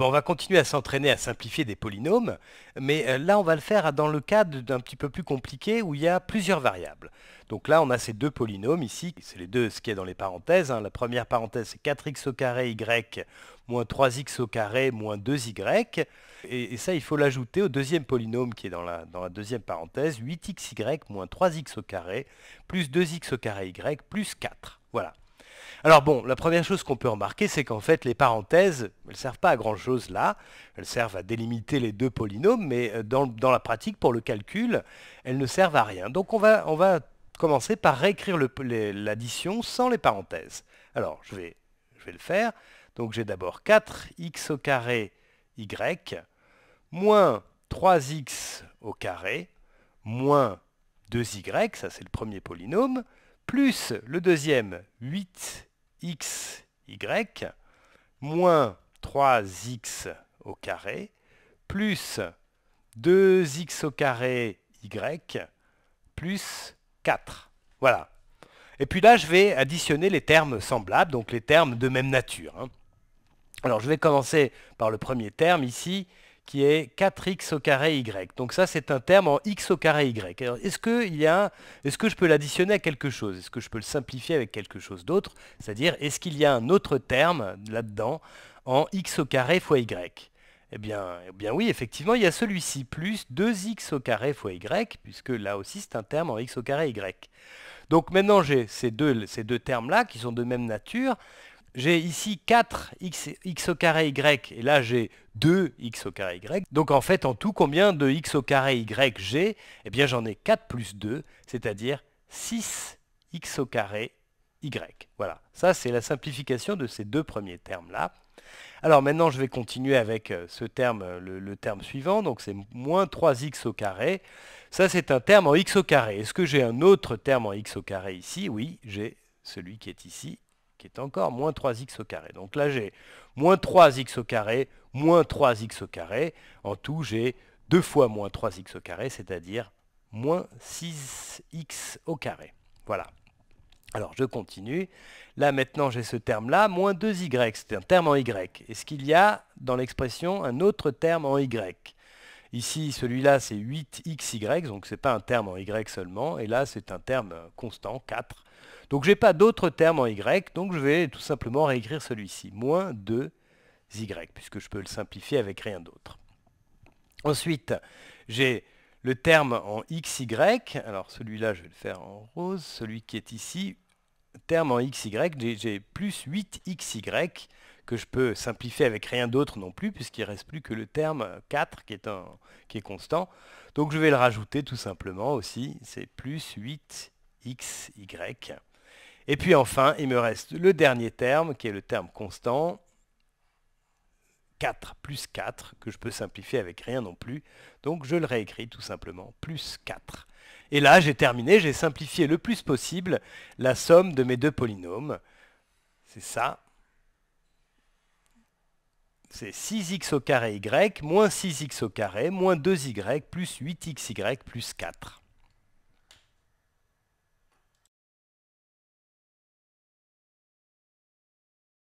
on va continuer à s'entraîner à simplifier des polynômes, mais euh, là on va le faire dans le cadre d'un petit peu plus compliqué où il y a plusieurs variables. Donc là on a ces deux polynômes ici, c'est les deux ce qui est dans les parenthèses. Hein. La première parenthèse c'est 4x au carré y moins 3x au carré moins 2y. Et, ça il faut l'ajouter au deuxième polynôme qui est dans la, dans la deuxième parenthèse, 8xy moins 3x au carré plus 2x au carré y plus 4. Voilà. Alors bon, la première chose qu'on peut remarquer, c'est qu'en fait, les parenthèses, elles ne servent pas à grand-chose là. Elles servent à délimiter les deux polynômes, mais euh, dans, la pratique, pour le calcul, elles ne servent à rien. Donc on va, commencer par réécrire l'addition sans les parenthèses. Alors, je vais, je vais le faire. Donc j'ai d'abord 4x au carré y moins 3x au carré moins 2y, ça c'est le premier polynôme, plus le deuxième 8xy moins 3x au carré plus 2x au carré y plus 4. Voilà. Et puis là, je vais additionner les termes semblables, donc les termes de même nature. Hein. Alors, je vais commencer par le premier terme ici, qui est 4x au carré y. Donc ça, c'est un terme en x au carré y. Est-ce que, est que je peux l'additionner à quelque chose Est-ce que je peux le simplifier avec quelque chose d'autre C'est-à-dire, est-ce qu'il y a un autre terme là-dedans en x au carré fois y eh bien, eh bien oui, effectivement, il y a celui-ci, plus 2x au carré fois y, puisque là aussi c'est un terme en x au carré y. Donc maintenant j'ai ces deux, ces deux termes-là qui sont de même nature. J'ai ici 4x, x au carré y, et là j'ai 2x au carré y. Donc en fait, en tout, combien de x au carré y j'ai Eh bien j'en ai 4 plus 2, c'est-à-dire 6x au carré y. Voilà, ça c'est la simplification de ces deux premiers termes-là. Alors maintenant, je vais continuer avec euh, ce terme, euh, le, terme suivant, donc c'est moins 3x au carré. Ça, c'est un terme en x au carré. Est-ce que j'ai un autre terme en x au carré ici Oui, j'ai celui qui est ici qui est encore moins 3x au carré. Donc là, j'ai moins 3x au carré, moins 3x au carré. En tout, j'ai 2 fois moins 3x au carré, c'est-à-dire moins 6x au carré. Voilà. Alors, je continue. Là, maintenant, j'ai ce terme-là, moins 2y, c'est un terme en y. Est-ce qu'il y a, dans l'expression, un autre terme en y Ici, celui-là, c'est 8xy, donc c'est pas un terme en y seulement. Et là, c'est un terme constant, 4. Donc j'ai pas d'autre terme en y, donc je vais tout simplement réécrire celui-ci. Moins 2 y, puisque je peux le simplifier avec rien d'autre. Ensuite, j'ai le terme en xy. Alors celui-là, je vais le faire en rose. Celui qui est ici, terme en xy, j'ai plus 8xy que je peux simplifier avec rien d'autre non plus, puisqu'il ne reste plus que le terme 4 qui est, un, qui est constant. Donc je vais le rajouter tout simplement aussi, c'est plus 8xy. Et puis enfin, il me reste le dernier terme, qui est le terme constant, 4 plus 4, que je peux simplifier avec rien non plus. Donc je le réécris tout simplement, plus 4. Et là, j'ai terminé, j'ai simplifié le plus possible la somme de mes deux polynômes. C'est ça. C'est 6x au carré y, moins 6x au carré, moins 2y, plus 8xy, plus 4.